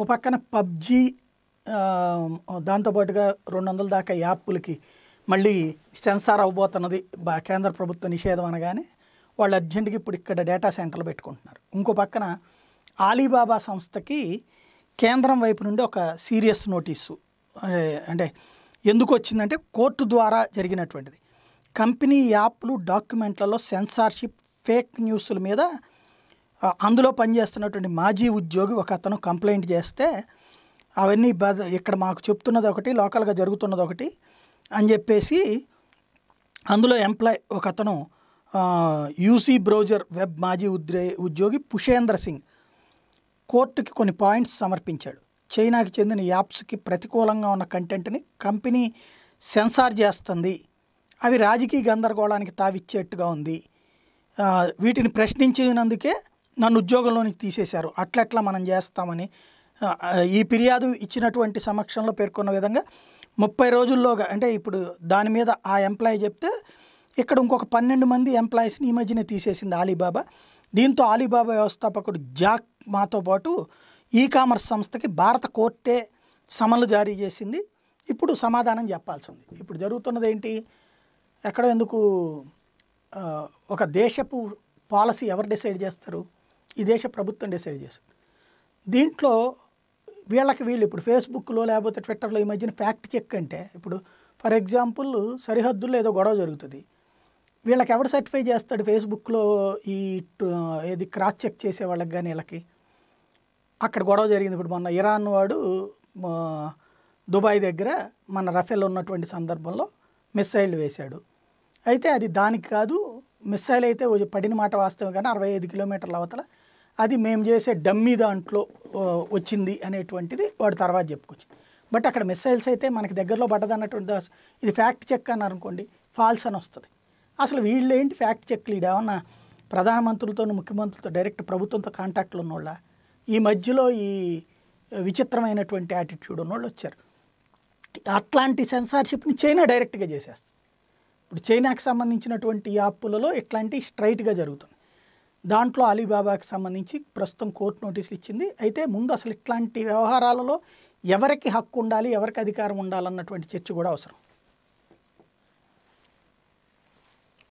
ఓ పక్కన పబ్జీ దాంతోపాటుగా రెండు వందల దాకా యాప్లకి మళ్ళీ సెన్సార్ అవ్వబోతున్నది కేంద్ర ప్రభుత్వ నిషేధం అనగానే వాళ్ళు అర్జెంటుగా ఇప్పుడు ఇక్కడ డేటా సెంటర్లు పెట్టుకుంటున్నారు ఇంకో పక్కన ఆలీబాబా సంస్థకి కేంద్రం వైపు నుండి ఒక సీరియస్ నోటీసు అంటే ఎందుకు వచ్చిందంటే కోర్టు ద్వారా జరిగినటువంటిది కంపెనీ యాప్లు డాక్యుమెంట్లలో సెన్సార్షిప్ ఫేక్ న్యూస్ల మీద అందులో పనిచేస్తున్నటువంటి మాజీ ఉద్యోగి ఒక అతను కంప్లైంట్ చేస్తే అవన్నీ బద ఇక్కడ మాకు చెప్తున్నది ఒకటి లోకల్గా జరుగుతున్నది ఒకటి అని చెప్పేసి అందులో ఎంప్లాయ్ ఒక అతను యూసీ బ్రౌజర్ వెబ్ మాజీ ఉద్రే ఉద్యోగి పుషేంద్ర సింగ్ కోర్టుకి కొన్ని పాయింట్స్ సమర్పించాడు చైనాకి చెందిన యాప్స్కి ప్రతికూలంగా ఉన్న కంటెంట్ని కంపెనీ సెన్సార్ చేస్తుంది అవి రాజకీయ గందరగోళానికి తావిచ్చేట్టుగా ఉంది వీటిని ప్రశ్నించినందుకే నన్ను ఉద్యోగంలోనికి తీసేశారు అట్లట్లా మనం చేస్తామని ఈ ఫిర్యాదు ఇచ్చినటువంటి సమక్షంలో పేర్కొన్న విధంగా ముప్పై రోజుల్లోగా అంటే ఇప్పుడు దాని మీద ఆ ఎంప్లాయీ చెప్తే ఇక్కడ ఇంకొక పన్నెండు మంది ఎంప్లాయీస్ని ఈ మధ్యనే తీసేసింది ఆలీబాబా దీంతో ఆలీబాబా వ్యవస్థాపకుడు జాక్ మాతో పాటు ఈ కామర్స్ సంస్థకి భారత కోర్టే సమన్లు జారీ చేసింది ఇప్పుడు సమాధానం చెప్పాల్సి ఉంది ఇప్పుడు జరుగుతున్నది ఏంటి ఎక్కడ ఎందుకు ఒక దేశపు పాలసీ ఎవరు డిసైడ్ చేస్తారు ఈ దేశ ప్రభుత్వం డిసైడ్ చేసింది దీంట్లో వీళ్ళకి వీళ్ళు ఇప్పుడు ఫేస్బుక్లో లేకపోతే ట్విట్టర్లో ఈ మధ్యన ఫ్యాక్ట్ చెక్ అంటే ఇప్పుడు ఫర్ ఎగ్జాంపుల్ సరిహద్దుల్లో ఏదో గొడవ జరుగుతుంది వీళ్ళకి ఎవడు సర్టిఫై చేస్తాడు ఫేస్బుక్లో ఈ ఏది క్రాస్ చెక్ చేసే వాళ్ళకి కానీ వీళ్ళకి అక్కడ గొడవ జరిగింది ఇప్పుడు మొన్న ఇరాన్ వాడు దుబాయ్ దగ్గర మన రఫేల్ ఉన్నటువంటి సందర్భంలో మిస్సైల్ వేశాడు అయితే అది దానికి కాదు మిస్సైల్ అయితే పడిన మాట వాస్తవం కానీ అరవై ఐదు కిలోమీటర్ల అవతల అది మేము చేసే డమ్మీ దాంట్లో వచ్చింది అనేటువంటిది వాడు తర్వాత చెప్పుకోవచ్చు బట్ అక్కడ మిస్సైల్స్ అయితే మనకి దగ్గరలో అన్నటువంటి ఇది ఫ్యాక్ట్ చెక్ అన్నారు అనుకోండి ఫాల్స్ అని వస్తుంది అసలు వీళ్ళు ఏంటి ఫ్యాక్ట్ చెక్ లీడ్ ఏమన్నా ప్రధానమంత్రులతో ముఖ్యమంత్రులతో డైరెక్ట్ ప్రభుత్వంతో కాంటాక్ట్లో ఉన్నోళ్ళ ఈ మధ్యలో ఈ విచిత్రమైనటువంటి యాటిట్యూడ్ ఉన్నోళ్ళు వచ్చారు అట్లాంటి సెన్సార్షిప్ని చైనా డైరెక్ట్గా చేసేస్తుంది ఇప్పుడు చైనాకి సంబంధించినటువంటి యాప్లలో ఇట్లాంటివి స్ట్రైట్గా జరుగుతుంది దాంట్లో అలీబాబాకి సంబంధించి ప్రస్తుతం కోర్టు నోటీసులు ఇచ్చింది అయితే ముందు అసలు ఇట్లాంటి వ్యవహారాలలో ఎవరికి హక్కు ఉండాలి ఎవరికి అధికారం ఉండాలన్నటువంటి చర్చ కూడా అవసరం